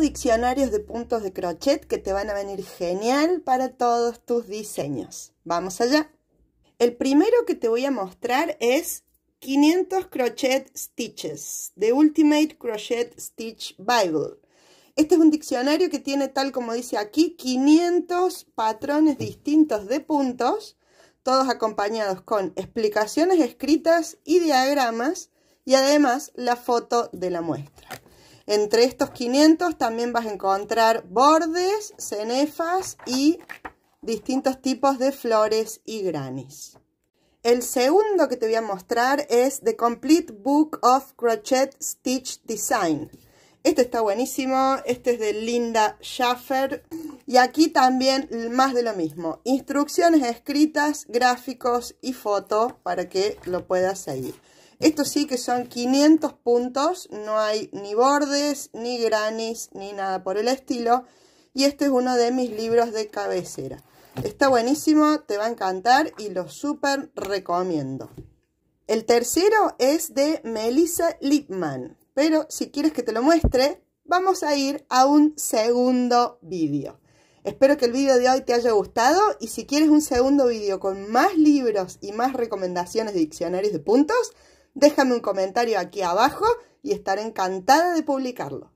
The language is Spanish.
diccionarios de puntos de crochet que te van a venir genial para todos tus diseños. Vamos allá. El primero que te voy a mostrar es 500 Crochet Stitches, de Ultimate Crochet Stitch Bible. Este es un diccionario que tiene, tal como dice aquí, 500 patrones distintos de puntos, todos acompañados con explicaciones escritas y diagramas, y además la foto de la muestra. Entre estos 500 también vas a encontrar bordes, cenefas y distintos tipos de flores y granis. El segundo que te voy a mostrar es The Complete Book of Crochet Stitch Design. Este está buenísimo, este es de Linda Schaffer. Y aquí también más de lo mismo, instrucciones escritas, gráficos y fotos para que lo puedas seguir. Esto sí que son 500 puntos, no hay ni bordes, ni granis, ni nada por el estilo. Y este es uno de mis libros de cabecera. Está buenísimo, te va a encantar y lo súper recomiendo. El tercero es de Melissa Lipman, pero si quieres que te lo muestre, vamos a ir a un segundo vídeo. Espero que el vídeo de hoy te haya gustado y si quieres un segundo vídeo con más libros y más recomendaciones de diccionarios de puntos, Déjame un comentario aquí abajo y estaré encantada de publicarlo.